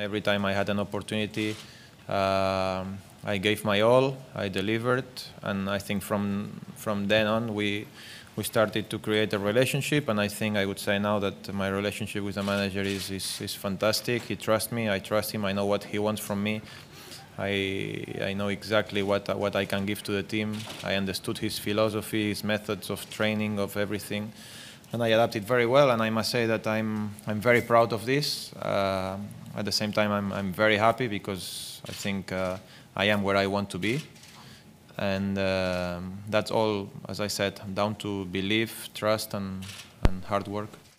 Every time I had an opportunity, uh, I gave my all, I delivered, and I think from from then on we we started to create a relationship. And I think I would say now that my relationship with the manager is is, is fantastic. He trusts me, I trust him. I know what he wants from me. I I know exactly what what I can give to the team. I understood his philosophy, his methods of training, of everything and I adapted very well. And I must say that I'm I'm very proud of this. Uh, at the same time, I'm, I'm very happy because I think uh, I am where I want to be. And uh, that's all, as I said, down to belief, trust, and, and hard work.